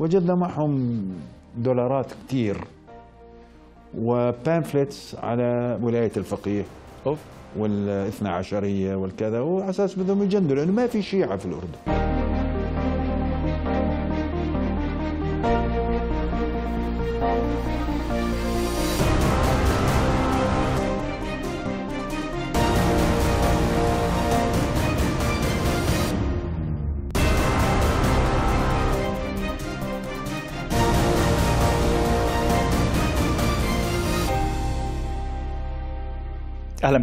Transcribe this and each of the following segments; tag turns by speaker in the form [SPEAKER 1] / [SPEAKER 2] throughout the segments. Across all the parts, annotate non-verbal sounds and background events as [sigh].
[SPEAKER 1] وجدنا معهم دولارات كتير وبامفلتس على ولاية الفقيه أوف. والاثنى عشرية والكذا وعلى أساس بدهم يجندوا لأنه ما في شيعة في الأردن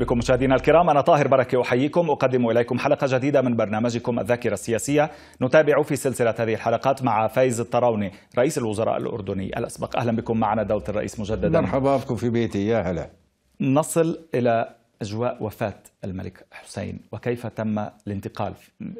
[SPEAKER 2] بكم مشاهدينا الكرام أنا طاهر بركة أحييكم أقدم إليكم حلقة جديدة من برنامجكم الذاكرة السياسية نتابع في سلسلة هذه الحلقات مع فايز الطراوني رئيس الوزراء الأردني الأسبق أهلا بكم معنا دولة الرئيس مجددا مرحبا بكم في بيتي يا هلا نصل إلى أجواء وفاة الملك حسين وكيف تم الانتقال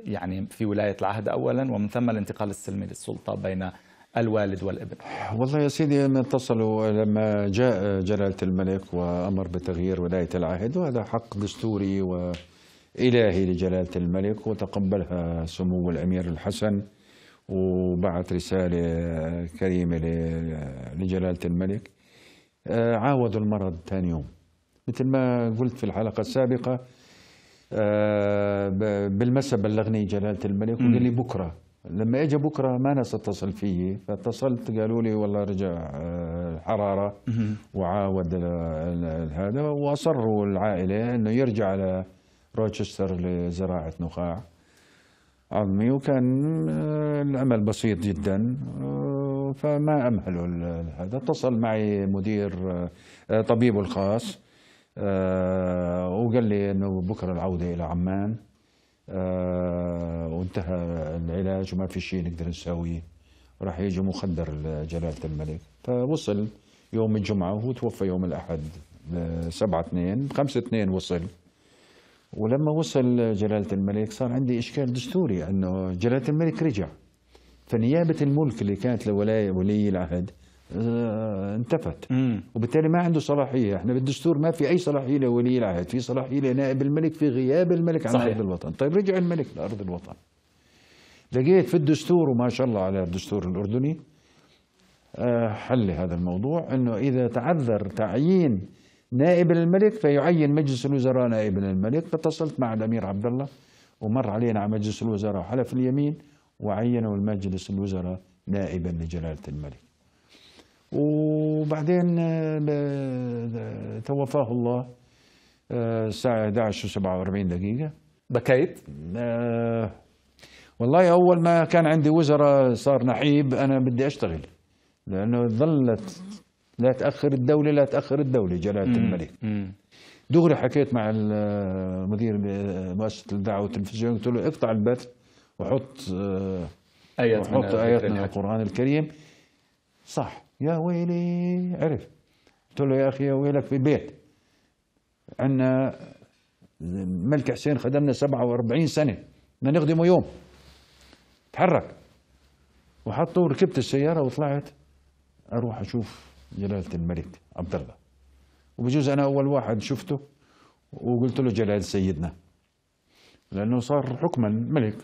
[SPEAKER 2] يعني في ولاية العهد أولا ومن ثم الانتقال السلمي للسلطة
[SPEAKER 1] بين الوالد والابن والله يا سيدي أن اتصلوا لما جاء جلالة الملك وأمر بتغيير ولاية العهد وهذا حق دستوري وإلهي لجلالة الملك وتقبلها سمو الأمير الحسن وبعث رسالة كريمة لجلالة الملك آه، عاودوا المرض ثاني يوم مثل ما قلت في الحلقة السابقة آه، بالمساء بلغني جلالة الملك وقال لي بكرة لما اجى بكره ما ناس اتصل فيي فاتصلت قالوا لي والله رجع آه، حراره وعاود هذا واصروا العائله انه يرجع على روتشستر لزراعه نخاع عظمي وكان آه، الامل بسيط جدا آه، فما امهلوا هذا اتصل معي مدير طبيبه الخاص وقال لي انه بكره العوده الى عمان آه وانتهى العلاج وما في شيء نقدر نساويه راح يجي مخدر لجلالة الملك فوصل يوم الجمعة وهو توفى يوم الأحد سبعة اثنين خمسة اثنين وصل ولما وصل جلالة الملك صار عندي إشكال دستوري أنه جلالة الملك رجع فنيابة الملك اللي كانت لولاية ولي العهد آه، انتفت مم. وبالتالي ما عنده صلاحيه احنا بالدستور ما في اي صلاحيه لولي العهد في صلاحيه لنائب الملك في غياب الملك عن ارض الوطن طيب رجع الملك لارض الوطن لقيت في الدستور وما شاء الله على الدستور الاردني آه، حل هذا الموضوع انه اذا تعذر تعيين نائب الملك فيعين مجلس الوزراء نائب الملك فاتصلت مع الامير عبد الله ومر علينا على مجلس الوزراء حلف اليمين وعينوا المجلس الوزراء نائبا لجلاله الملك وبعدين آه، توفاه الله آه، الساعة 11 و47 دقيقة بكيت؟ آه والله أول ما كان عندي وزراء صار نحيب أنا بدي أشتغل لأنه ظلت لا تأخر الدولة لا تأخر الدولة جلالة الملك دغري حكيت مع مدير مؤسسة الدعوة والتلفزيون قلت له اقطع البث وحط آيات آه، وحط آيات من القرآن الكريم صح يا ويلي عرف قلت له يا اخي يا ويلك في بيت عندنا ملك حسين خدمنا 47 سنه بدنا نخدمه يوم تحرك وحطوا ركبت السياره وطلعت اروح اشوف جلاله الملك عبد الله وبجوز انا اول واحد شفته وقلت له جلال سيدنا لانه صار حكما ملك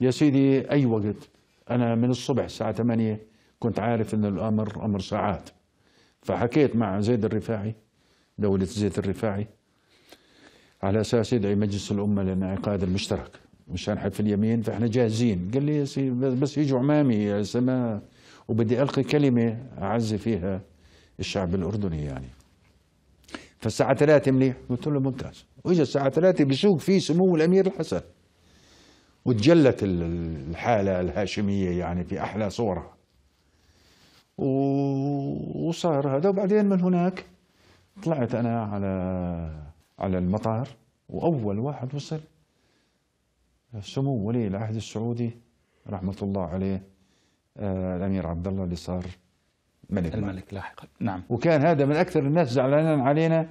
[SPEAKER 1] يا سيدي اي وقت انا من الصبح الساعه 8 كنت عارف أن الأمر أمر ساعات فحكيت مع زيد الرفاعي دولة زيد الرفاعي على أساس يدعي مجلس الأمة للانعقاد المشترك مشان حلف اليمين فإحنا جاهزين قال لي يا بس يجوا عمامي يا سما وبدي ألقي كلمة أعزي فيها الشعب الأردني يعني فالساعة ثلاثة منيح قلت له ممتاز وإجا الساعة ثلاثة بسوق فيه سمو الأمير الحسن وتجلت الحالة الهاشمية يعني في أحلى صورها وصار هذا وبعدين من هناك طلعت انا على على المطار واول واحد وصل سمو ولي العهد السعودي رحمه الله عليه آه، الامير عبد الله اللي صار ملك الملك لاحقا نعم وكان هذا من اكثر الناس زعلانين علينا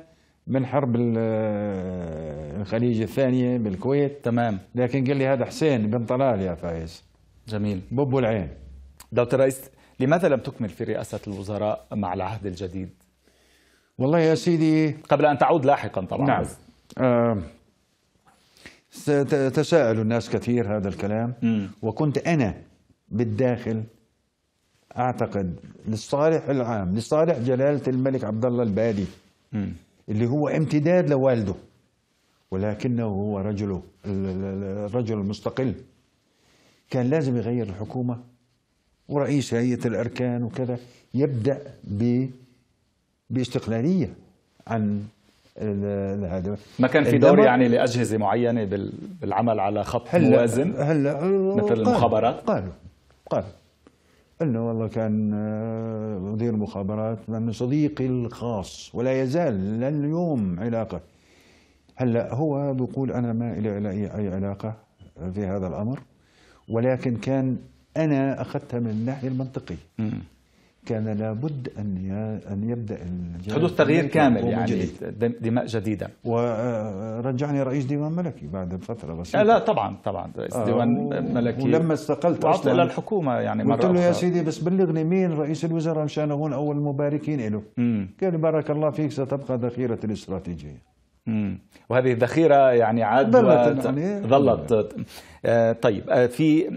[SPEAKER 1] من حرب آه، الخليج الثانيه بالكويت تمام لكن قال لي هذا حسين بن طلال يا فايز جميل بوب العين
[SPEAKER 2] دكتور رئيس لماذا لم تكمل في رئاسة الوزراء مع العهد الجديد؟
[SPEAKER 1] والله يا سيدي
[SPEAKER 2] قبل أن تعود لاحقا
[SPEAKER 1] طبعا نعم آه تساءل الناس كثير هذا الكلام م. وكنت أنا بالداخل أعتقد للصالح العام لصالح جلالة الملك عبد الله البادي م. اللي هو امتداد لوالده ولكنه هو رجله الرجل المستقل كان لازم يغير الحكومة ورئيس هيئة الأركان وكذا يبدأ ب باستقلالية عن هذا ما كان في دور يعني
[SPEAKER 2] لأجهزة معينة بالعمل على خط هل موازن هلا هل مثل قالوا المخابرات
[SPEAKER 1] قالوا قالوا انه والله كان مدير آه، مخابرات من صديقي الخاص ولا يزال لليوم علاقه هلا هو بيقول انا ما لي اي علاقه في هذا الامر ولكن كان أنا أخذتها من الناحية المنطقية كان لابد أن أن يبدأ حدوث تغيير كامل يعني جديد.
[SPEAKER 2] دماء جديدة
[SPEAKER 1] ورجعني رئيس ديوان ملكي بعد فترة بسيطة لا
[SPEAKER 2] طبعا طبعا رئيس آه، ديوان ملكي ولما استقلت أصلا إلى الحكومة يعني مرة قلت له يا سيدي
[SPEAKER 1] بس بلغني مين رئيس الوزراء مشان أكون أول المباركين له قال بارك الله فيك ستبقى ذخيرة الاستراتيجية
[SPEAKER 2] وهذه الذخيره يعني عاد ظلت يعني. ظلت آه، طيب آه، في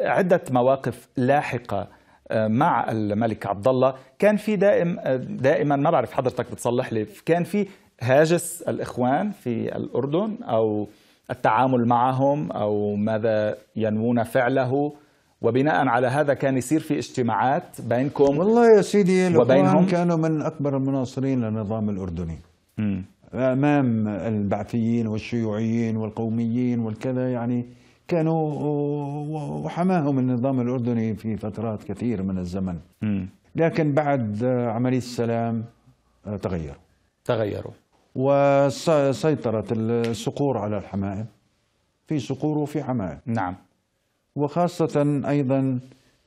[SPEAKER 2] عدة مواقف لاحقة آه، مع الملك عبد الله كان في دائم آه، دائما ما بعرف حضرتك بتصلح لي كان في هاجس الإخوان في الأردن أو التعامل معهم أو ماذا ينوون فعله وبناء على هذا كان يصير في اجتماعات بينكم والله
[SPEAKER 1] يا سيدي الإخوان كانوا من أكبر المناصرين للنظام الأردني م. امام البعثيين والشيوعيين والقوميين والكذا يعني كانوا وحماهم النظام الأردني في فترات كثير من الزمن لكن بعد عملية السلام آه، تغيروا تغيروا وسيطرت الصقور على الحمائم في صقور وفي حمائم نعم وخاصة أيضا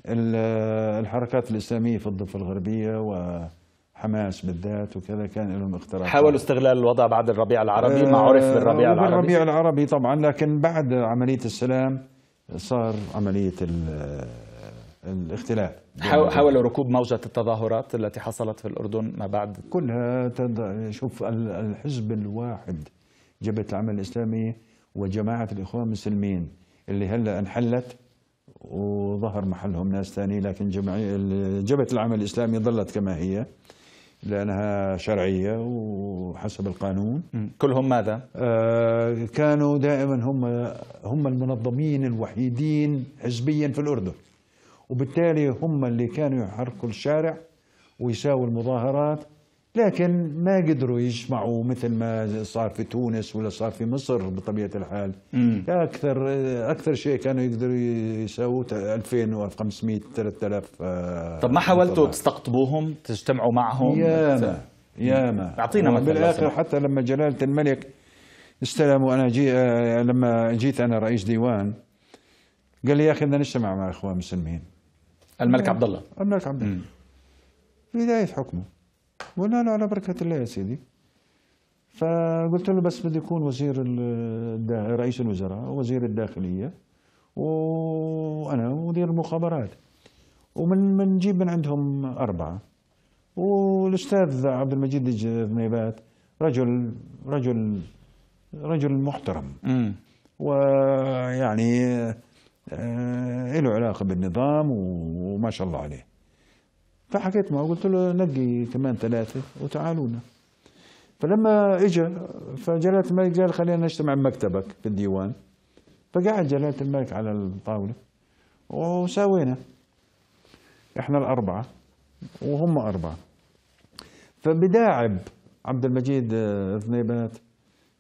[SPEAKER 1] الحركات الإسلامية في الضفة الغربية و حماس بالذات وكذا كان لهم اقتراح حاولوا استغلال الوضع بعد الربيع العربي ما آه، عرف بالربيع العربي بالربيع العربي طبعا لكن بعد عملية السلام صار عملية
[SPEAKER 2] الاختلاف حاولوا ركوب موجة التظاهرات التي حصلت في الأردن ما بعد
[SPEAKER 1] كلها تد... شوف الحزب الواحد جبهة العمل الإسلامي وجماعة الإخوان المسلمين اللي هلا انحلت وظهر محلهم ناس ثاني لكن جمعية جبهة العمل الإسلامي ظلت كما هي لأنها شرعية وحسب القانون كلهم ماذا؟ آه كانوا دائما هم هم المنظمين الوحيدين حزبيا في الأردن وبالتالي هم اللي كانوا يحركوا الشارع ويساووا المظاهرات لكن ما قدروا يجمعوا مثل ما صار في تونس ولا صار في مصر بطبيعه الحال مم. اكثر اكثر شيء كانوا يقدروا يسووه 2000 و500 3000 طب ما حاولتوا
[SPEAKER 2] تستقطبوهم تجتمعوا معهم ياما ياما اعطينا مثلا بالاخر
[SPEAKER 1] حتى لما جلاله الملك استلم وانا جي آه، لما جيت انا رئيس ديوان قال لي يا اخي بدنا نجتمع مع الاخوان المسلمين
[SPEAKER 2] الملك عبد الله
[SPEAKER 1] الملك عبد الله بدايه حكمه ولا لا على بركه الله يا سيدي فقلت له بس بده يكون وزير رئيس الوزراء وزير الداخليه وانا مدير المخابرات ومن من نجيب من عندهم اربعه والاستاذ عبد المجيد النيبات رجل رجل رجل محترم مم. ويعني آه، له علاقه بالنظام وما شاء الله عليه فحكيت معه قلت له نقي كمان ثلاثة وتعالونا فلما اجى فجلالة الملك قال خلينا نجتمع بمكتبك في الديوان فقعد جلالة الملك على الطاولة وساوينا احنا الأربعة وهم أربعة فبداعب عبد المجيد ذنيبات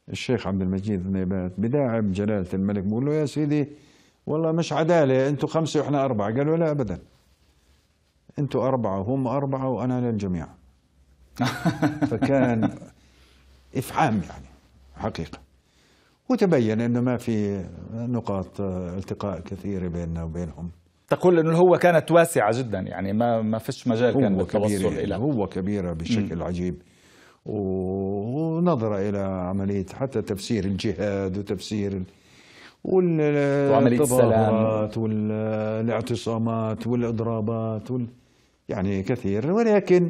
[SPEAKER 1] الشيخ عبد المجيد ذنيبات بداعب جلالة الملك بقول له يا سيدي والله مش عدالة انتم خمسة واحنا أربعة قالوا لا أبدا انتم اربعه وهم اربعه وانا للجميع [laughs] فكان افحام يعني حقيقه وتبين انه ما في نقاط التقاء كثيره بيننا وبينهم تقول انه هو كانت
[SPEAKER 2] واسعه جدا يعني
[SPEAKER 1] ما ما فيش مجال كان للتوصل الى يعني، هو كبيره بشكل م. عجيب ونظره الى عمليه حتى تفسير الجهاد وتفسير وعمليه السلام والاعتصامات والاضرابات وال... يعني كثير ولكن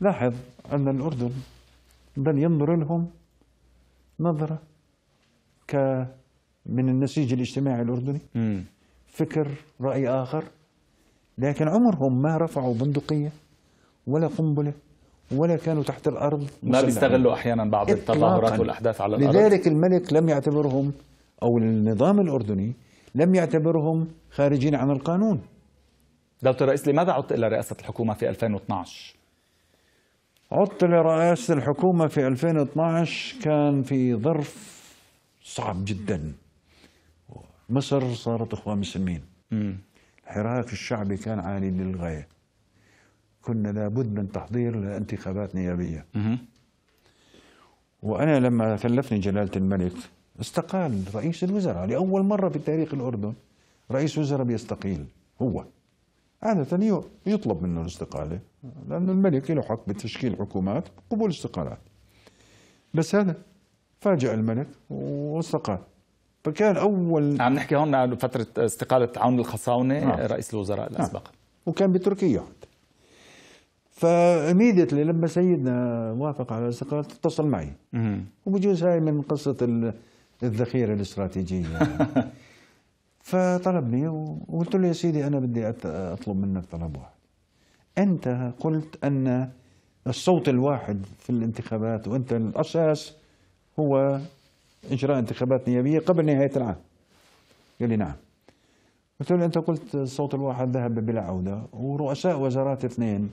[SPEAKER 1] لاحظ أن الأردن بل ينظر لهم نظرة ك من النسيج الاجتماعي الأردني م. فكر رأي آخر لكن عمرهم ما رفعوا بندقية ولا قنبلة ولا كانوا تحت الأرض ما بيستغلوا
[SPEAKER 2] أحيانا بعض التظاهرات والأحداث على الأرض لذلك
[SPEAKER 1] الملك لم يعتبرهم أو النظام الأردني لم يعتبرهم خارجين عن القانون
[SPEAKER 2] دكتور رئيس لماذا عدت إلى رئاسة الحكومة في 2012؟
[SPEAKER 1] عدت لرئاسة الحكومة في 2012 كان في ظرف صعب جدا مصر صارت إخوان مسلمين الحراك الشعبي كان عالي للغاية كنا لابد من تحضير لانتخابات نيابية وأنا لما كلفني جلالة الملك استقال رئيس الوزراء لأول مرة في تاريخ الأردن رئيس وزراء بيستقيل هو عادة يطلب منه الاستقالة لأن الملك له حق بتشكيل حكومات قبول استقالات بس هذا فاجأ الملك واستقال فكان أول عم نحكي
[SPEAKER 2] هون عن فترة استقالة عون الخصاونة نعم. رئيس الوزراء نعم. الأسبق
[SPEAKER 1] نعم. وكان بتركيا فاميديتلي لما سيدنا وافق على الاستقالة اتصل معي وبجوز هاي من قصة الذخيرة الاستراتيجية [laughs] فطلبني وقلت له يا سيدي أنا بدي أطلب منك طلب واحد أنت قلت أن الصوت الواحد في الانتخابات وأنت الأساس هو إجراء انتخابات نيابية قبل نهاية العام قال لي نعم قلت له أنت قلت الصوت الواحد ذهب بلا عودة ورؤساء وزارات اثنين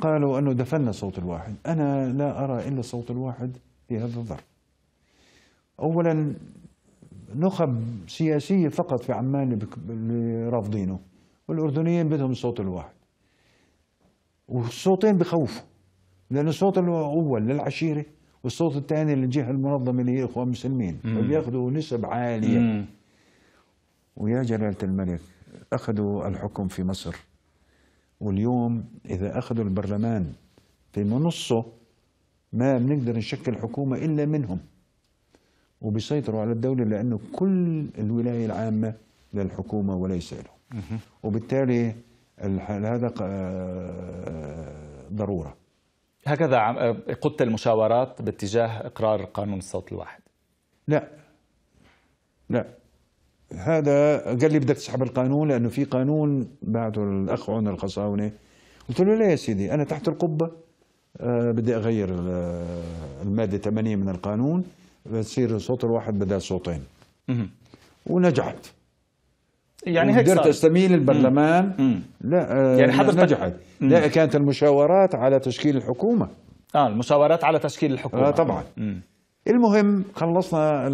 [SPEAKER 1] قالوا أنه دفننا الصوت الواحد أنا لا أرى إلا الصوت الواحد في هذا الظرف أولا نخب سياسية فقط في عمان اللي رافضينه والأردنيين بدهم الصوت الواحد والصوتين بخوفوا لأن الصوت الأول للعشيرة والصوت الثاني للجهة المنظمة اللي هي إخوان مسلمين فبياخذوا نسب عالية مم. ويا جلالة الملك أخذوا الحكم في مصر واليوم إذا أخذوا البرلمان في منصه ما بنقدر نشكل حكومة إلا منهم وبيسيطروا على الدولة لأنه كل الولاية العامة للحكومة وليس له وبالتالي هذا آه، ضرورة
[SPEAKER 2] هكذا آه، قدت المشاورات باتجاه إقرار قانون الصوت الواحد
[SPEAKER 1] لا لا هذا قال لي بدك تسحب القانون لأنه في قانون بعته الأخ عون الخصاونة قلت له لا يا سيدي أنا تحت القبة آه، بدي أغير المادة 80 من القانون بتصير الصوت الواحد بدل صوتين ونجحت يعني هيك قدرت استميل البرلمان مم. لا آه، يعني حضرتك نجحت لا كانت المشاورات على تشكيل الحكومه اه
[SPEAKER 2] المشاورات على تشكيل الحكومه آه طبعا مم.
[SPEAKER 1] المهم خلصنا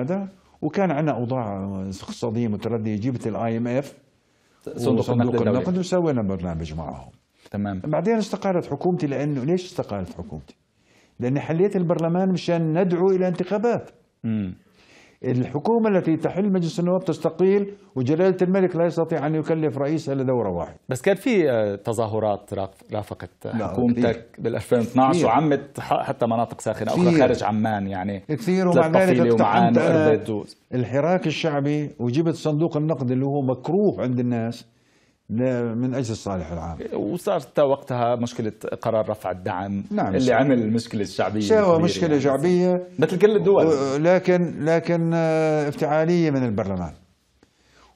[SPEAKER 1] هذا وكان عندنا اوضاع اقتصاديه مترديه جبت الاي ام اف
[SPEAKER 2] صندوق النقد النقد
[SPEAKER 1] وسوينا برنامج معهم تمام بعدين استقالت حكومتي لانه ليش استقالت حكومتي؟ لأن حليت البرلمان مشان ندعو إلى انتخابات م. الحكومة التي تحل مجلس النواب تستقيل وجلالة الملك لا يستطيع أن يكلف رئيسها إلا دورة واحدة
[SPEAKER 2] بس كان في آه، تظاهرات رافقت آه، حكومتك بال 2012 وعمت حتى مناطق ساخنة أخرى خارج عمان يعني كثير ومع ذلك آه،
[SPEAKER 1] الحراك الشعبي وجبت صندوق النقد اللي هو مكروه عند الناس من اجل الصالح العام
[SPEAKER 2] وصار وقتها مشكله قرار رفع الدعم نعم اللي صحيح. عمل المشكله الشعبيه سوى مشكله يعني. شعبيه
[SPEAKER 1] مثل كل الدول لكن لكن آه، افتعاليه من البرلمان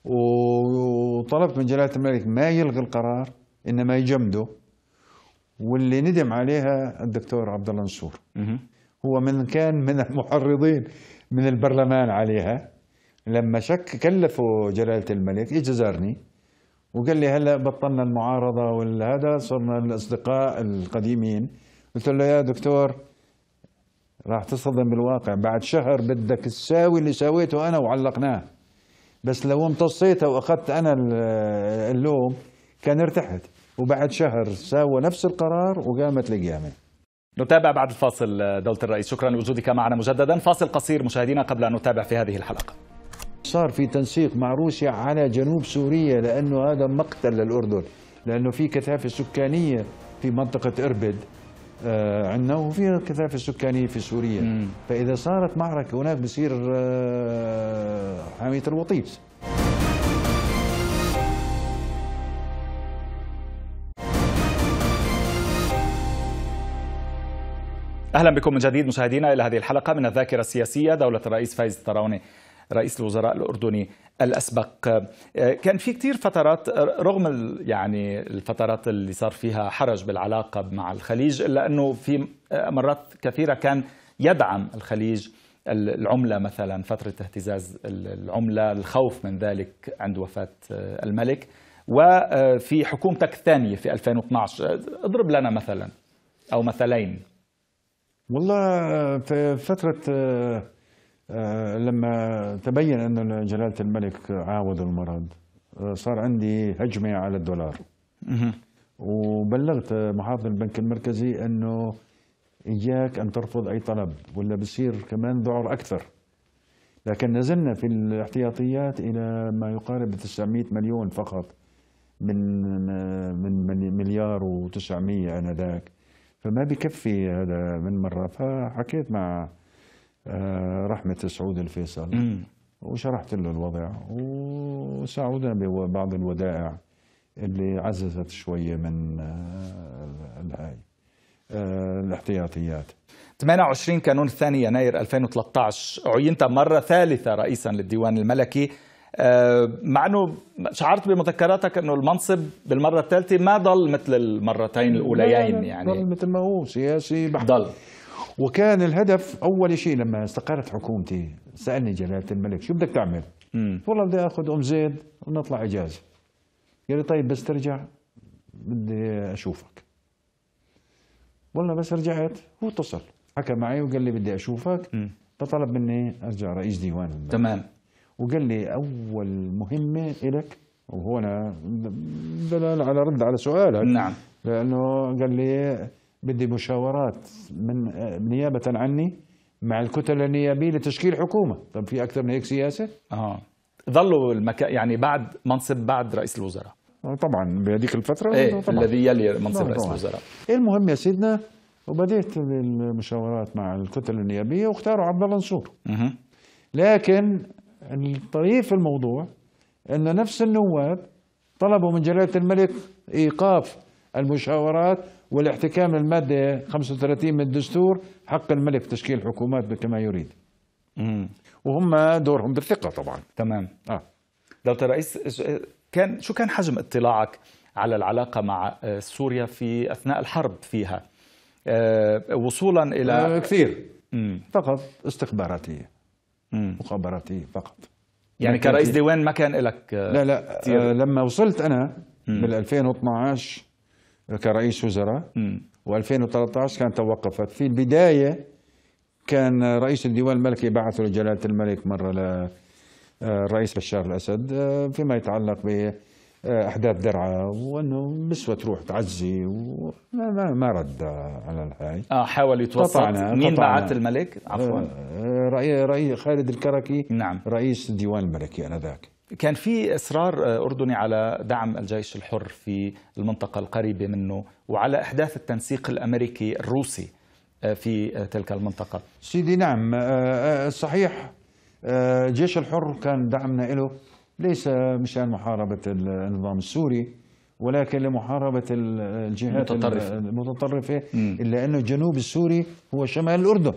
[SPEAKER 1] وطلبت من جلاله الملك ما يلغي القرار انما يجمده واللي ندم عليها الدكتور عبد الله نصور هو من كان من المحرضين من البرلمان عليها لما شك كلفوا جلاله الملك اجى زارني وقال لي هلا بطلنا المعارضه والهذا صرنا الاصدقاء القديمين قلت له يا دكتور راح تصطدم بالواقع بعد شهر بدك تساوي اللي سويته انا وعلقناه بس لو امتصيته واخذت انا اللوم كان ارتحت وبعد شهر ساوى نفس القرار وقامت القيامه
[SPEAKER 2] نتابع بعد الفاصل دولة الرئيس شكرا لوجودك معنا مجددا فاصل قصير مشاهدينا قبل أن نتابع في هذه
[SPEAKER 1] الحلقة صار في تنسيق مع روسيا على جنوب سوريا لأنه هذا مقتل للأردن لأنه في كثافة سكانية في منطقة إربد آه، عندنا وفي كثافة سكانية في سوريا مم. فإذا صارت معركة هناك بصير آه، حامية الوطيس
[SPEAKER 2] اهلا بكم من جديد مشاهدينا الى هذه الحلقه من الذاكره السياسيه دوله الرئيس فايز الطراوني رئيس الوزراء الأردني الأسبق آه، كان في كثير فترات آه، رغم يعني الفترات اللي صار فيها حرج بالعلاقة مع الخليج إلا أنه في آه، مرات كثيرة كان يدعم الخليج العملة مثلا فترة اهتزاز العملة الخوف من ذلك عند وفاة الملك وفي حكومتك الثانية في 2012 اضرب لنا مثلا أو مثلين
[SPEAKER 1] والله في فترة آه، لما تبين أن جلالة الملك عاود المرض آه، صار عندي هجمة على الدولار وبلغت محافظ البنك المركزي أنه إياك أن ترفض أي طلب ولا بصير كمان ذعر أكثر لكن نزلنا في الاحتياطيات إلى ما يقارب 900 مليون فقط من من مليار و900 انذاك فما بكفي هذا من مره فحكيت مع آه، رحمة سعود الفيصل مم. وشرحت له الوضع وساعدنا ببعض الودائع اللي عززت شوية من آه، الهاي آه،
[SPEAKER 2] الاحتياطيات 28 كانون الثاني يناير 2013 عينت مرة ثالثة رئيسا للديوان الملكي مع أنه شعرت بمذكراتك أنه المنصب بالمرة الثالثة ما ضل مثل المرتين الأوليين يعني
[SPEAKER 1] ضل مثل ما هو سياسي بحت ضل وكان الهدف اول شيء لما استقرت حكومتي سالني جلاله الملك شو بدك تعمل؟ مم. والله بدي اخذ ام زيد ونطلع اجازه قال لي طيب بس ترجع بدي اشوفك والله بس رجعت هو اتصل حكى معي وقال لي بدي اشوفك مم. فطلب مني ارجع رئيس ديوان الملك. تمام وقال لي اول مهمه لك وهنا دلال على رد على سؤالك نعم لانه قال لي بدي مشاورات من نيابه عني مع الكتل النيابيه لتشكيل حكومه طب في اكثر من
[SPEAKER 2] هيك سياسه اه ظلوا المكان يعني بعد منصب بعد رئيس الوزراء
[SPEAKER 1] آه، طبعا بهذيك الفتره ايه طبعاً. الذي يلي منصب رئيس الوزراء المهم يا سيدنا وبديت المشاورات مع الكتل النيابيه واختاروا عبد الله نصور لكن الطريف في الموضوع ان نفس النواب طلبوا من جلاله الملك ايقاف المشاورات والاحتكام للمادة 35 من الدستور حق الملك تشكيل حكومات كما يريد مم. وهم دورهم بالثقة طبعا تمام آه. دكتور رئيس كان شو كان حجم اطلاعك
[SPEAKER 2] على العلاقة مع آه، سوريا في أثناء الحرب فيها أه وصولا إلى أه كثير
[SPEAKER 1] مم. فقط استخباراتية مم. مخابراتية فقط يعني كرئيس ديوان ما كان لك آه، لا لا كتير. آه، لما وصلت أنا بال 2012 كرئيس وزراء و2013 كانت توقفت في البداية كان رئيس الديوان الملكي بعث لجلالة الملك مرة للرئيس آه، بشار الأسد آه، فيما يتعلق بأحداث آه، درعا وأنه مسوة تروح تعزي وما ما رد على الحي آه
[SPEAKER 2] حاول يتوسط قطعنا مين بعث
[SPEAKER 1] الملك عفوا رئيس خالد الكركي نعم رئيس الديوان الملكي آنذاك
[SPEAKER 2] كان في اصرار آه، اردني على دعم الجيش الحر في المنطقه القريبه منه وعلى احداث التنسيق الامريكي الروسي آه، في آه، تلك المنطقه
[SPEAKER 1] سيدي نعم صحيح الجيش الحر كان دعمنا له ليس مشان محاربه النظام السوري ولكن لمحاربه الجهات المتطرفه, المتطرفة الا انه الجنوب السوري هو شمال الاردن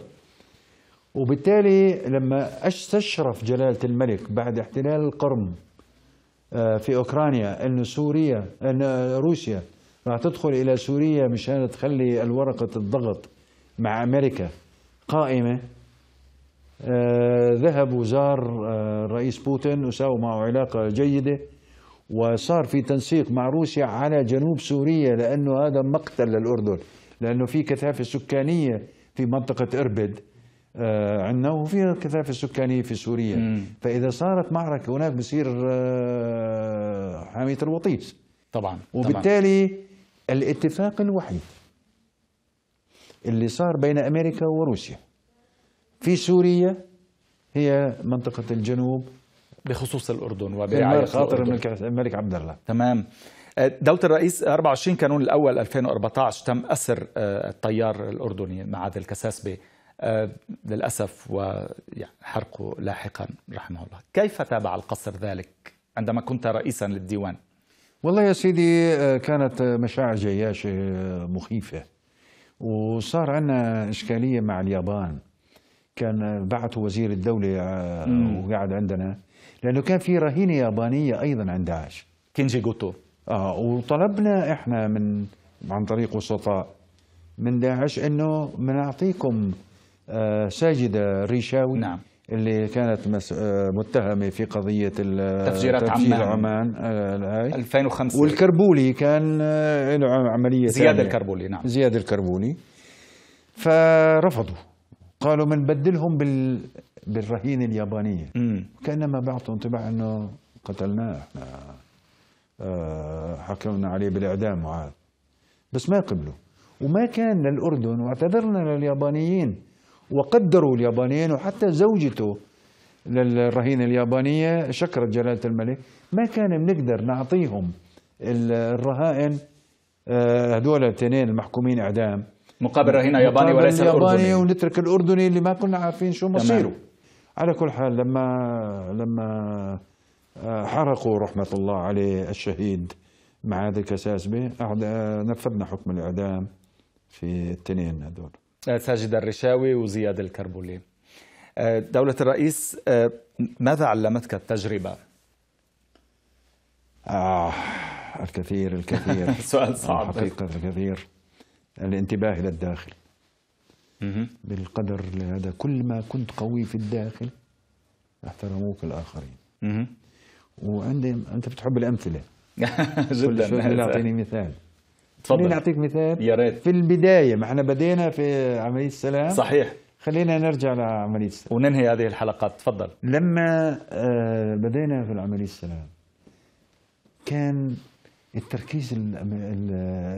[SPEAKER 1] وبالتالي لما استشرف جلالة الملك بعد احتلال القرم آه، في أوكرانيا أن سوريا أن روسيا راح تدخل إلى سوريا مشان تخلي الورقة الضغط مع أمريكا قائمة آه، ذهب وزار آه، الرئيس بوتين وساووا معه علاقة جيدة وصار في تنسيق مع روسيا على جنوب سوريا لأنه هذا مقتل للأردن لأنه في كثافة سكانية في منطقة إربد آه، عندنا وفي الكثافه السكانيه في سوريا مم. فاذا صارت معركه هناك بصير آه، حاميه الوطيس طبعا وبالتالي طبعاً. الاتفاق الوحيد اللي صار بين امريكا وروسيا في سوريا هي منطقه الجنوب
[SPEAKER 2] بخصوص الاردن وبرعايه خاطر الملك عبد الله تمام آه، دولة الرئيس 24 كانون الأول 2014 تم أسر الطيار الأردني معاذ الكساسبي آه، للأسف وحرقه لاحقا رحمه الله كيف تابع القصر ذلك عندما كنت رئيسا للديوان
[SPEAKER 1] والله يا سيدي آه، كانت مشاعر جياشة مخيفة وصار عندنا إشكالية مع اليابان كان بعثوا وزير الدولة آه، وقعد عندنا لأنه كان في رهينة يابانية أيضا عند داعش كينجي جوتو اه وطلبنا احنا من عن طريق وسطاء من داعش انه بنعطيكم آه، ساجدة ريشاوي نعم. اللي كانت آه، متهمة في قضية تفجيرات تفجير عمان, عمان. آه، هاي 2005 والكربولي كان له عملية زياد تانية. الكربولي نعم زياد الكربولي فرفضوا قالوا بنبدلهم بال... بالرهينة اليابانية مم. كأنما بعطوا انطباع أنه قتلناه احنا آه حكمنا عليه بالإعدام وهذا بس ما قبلوا وما كان للأردن واعتذرنا لليابانيين وقدروا اليابانيين وحتى زوجته للرهينة اليابانية شكرت جلالة الملك ما كان بنقدر نعطيهم الرهائن آه، هذول الاثنين المحكومين اعدام مقابل رهينة ياباني مقابل وليس ياباني الأردني ونترك الأردني اللي ما كنا عارفين شو مصيره تمام. على كل حال لما لما آه، حرقوا رحمة الله عليه الشهيد معاذ الكساسبه آه، نفذنا حكم الإعدام في التنين هذول
[SPEAKER 2] آه، ساجد الرشاوي وزياد الكربولي آه، دولة الرئيس آه،
[SPEAKER 1] ماذا علمتك التجربة؟ آه الكثير الكثير [laughs] سؤال صعب حقيقة الكثير الانتباه إلى الداخل بالقدر لهذا كل ما كنت قوي في الداخل احترموك الآخرين وعندي أنت بتحب الأمثلة [laughs] جدا اعطيني [laughs] مثال خليني اعطيك مثال يا ريت في البدايه ما احنا بدينا في عمليه السلام صحيح خلينا نرجع لعمليه السلام وننهي هذه الحلقات تفضل لما آه، بدينا في العمليه السلام كان التركيز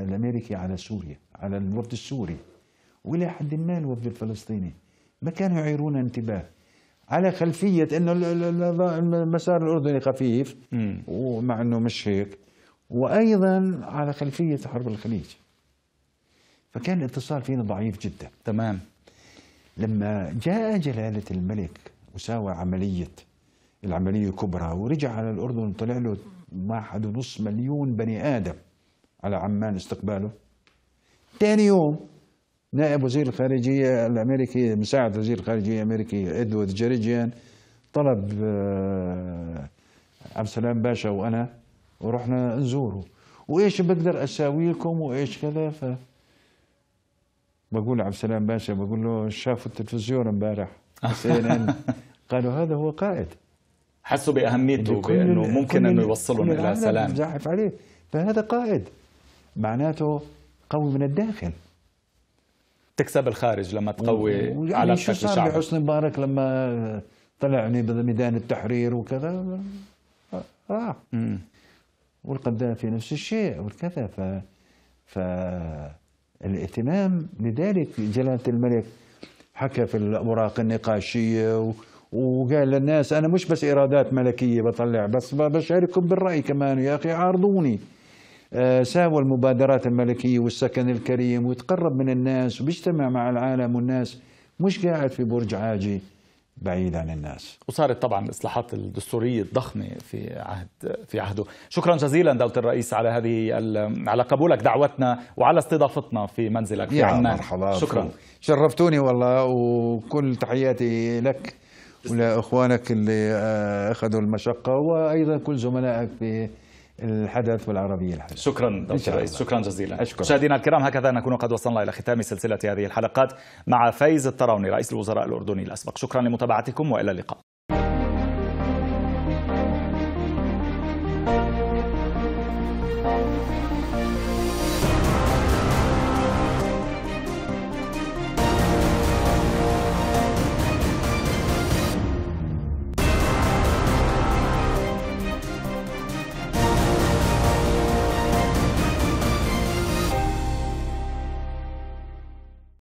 [SPEAKER 1] الامريكي على سوريا على الوفد السوري والى حد ما الوفد الفلسطيني ما كانوا يعيرون انتباه على خلفيه انه المسار الاردني خفيف ومع انه مش هيك وأيضا على خلفية حرب الخليج فكان الاتصال فينا ضعيف جدا تمام لما جاء جلالة الملك وساوى عملية العملية الكبرى ورجع على الأردن طلع له واحد ونص مليون بني آدم على عمان استقباله ثاني يوم نائب وزير الخارجية الأمريكي مساعد وزير الخارجية الأمريكي إدوارد جريجيان طلب عبد آه، السلام باشا وأنا ورحنا نزوره وايش بقدر اساوي لكم وايش كذا ف بقول عبد السلام باشا بقول له شافوا التلفزيون امبارح [laughs] قالوا هذا هو قائد
[SPEAKER 2] حسوا باهميته بانه ممكن انه يوصلهم الى سلام
[SPEAKER 1] زاحف عليه فهذا قائد معناته قوي من الداخل
[SPEAKER 2] تكسب الخارج لما تقوي و... يعني شو صار بحسن
[SPEAKER 1] مبارك لما طلع بميدان التحرير وكذا راح آه. والقذافي نفس الشيء والكذا ف فالاهتمام لذلك جلالة الملك حكى في الأوراق النقاشية وقال للناس أنا مش بس إيرادات ملكية بطلع بس بشارككم بالرأي كمان يا أخي عارضوني آه، ساوى المبادرات الملكية والسكن الكريم ويتقرب من الناس وبيجتمع مع العالم والناس مش قاعد في برج عاجي بعيد عن الناس وصارت طبعا
[SPEAKER 2] الاصلاحات الدستوريه الضخمه في عهد في عهده شكرا جزيلا دوله الرئيس على هذه على قبولك دعوتنا وعلى استضافتنا في منزلك في عمان مرحبا شكرا
[SPEAKER 1] شرفتوني والله وكل تحياتي لك ولاخوانك اللي آه، اخذوا المشقه وايضا كل زملائك في الحدث والعربية الحدث
[SPEAKER 2] شكرا دكتور شكرا جزيلا أشكر مشاهدينا الكرام هكذا نكون قد وصلنا إلى ختام سلسلة هذه الحلقات مع فايز الطراوني رئيس الوزراء الأردني الأسبق شكرا لمتابعتكم وإلى اللقاء